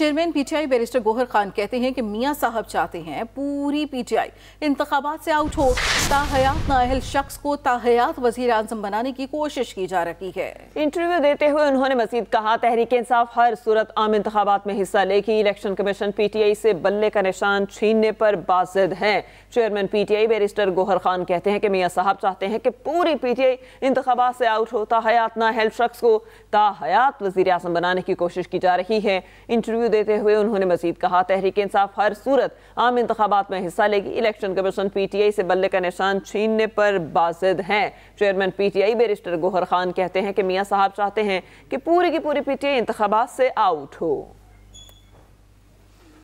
chairman PTI barrister Gohar Khan कहते हैं कि मियां साहब चाहते हैं पूरी पीटीआई इंतबात से आउट हो ताहयात नाअहल शख्स को ताहयात वजीर आजम बनाने की कोशिश की जा रही है इंटरव्यू देते हुए उन्होंने मजीद कहा तहरीक इंसाफ हर सूरत आम इंतबात में हिस्सा लेगी election commission P T I से बल्ले का निशान छीनने पर बाजिद है chairman PTI barrister Gohar Khan कहते हैं कि मियाँ साहब चाहते हैं कि पूरी पीटीआई इंतबात से आउट हो ताहयात अहल शख्स को ताहयात वजीर आजम बनाने की कोशिश की जा रही है इंटरव्यू इंटरव्यू देते हुए उन्होंने मजीद कहा तहरीक इंसाफ हर सूरत आम इंतबात में हिस्सा लेगी election commission P T I से बल्ले का निशान छीनने पर बाजिद हैं chairman P T I barrister Gohar Khan कहते हैं कि मियाँ साहब चाहते हैं कि पूरी की पूरी पी टी आई इंतबात से आउट हो